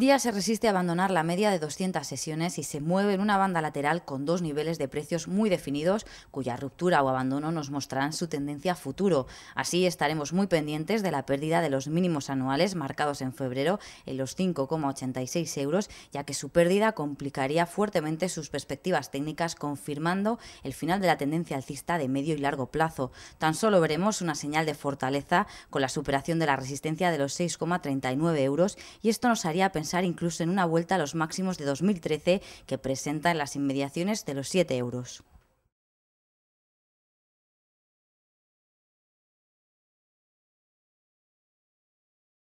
día se resiste a abandonar la media de 200 sesiones y se mueve en una banda lateral con dos niveles de precios muy definidos, cuya ruptura o abandono nos mostrarán su tendencia a futuro. Así estaremos muy pendientes de la pérdida de los mínimos anuales marcados en febrero en los 5,86 euros, ya que su pérdida complicaría fuertemente sus perspectivas técnicas, confirmando el final de la tendencia alcista de medio y largo plazo. Tan solo veremos una señal de fortaleza con la superación de la resistencia de los 6,39 euros y esto nos haría pensar incluso en una vuelta a los máximos de 2013 que presenta en las inmediaciones de los 7 euros.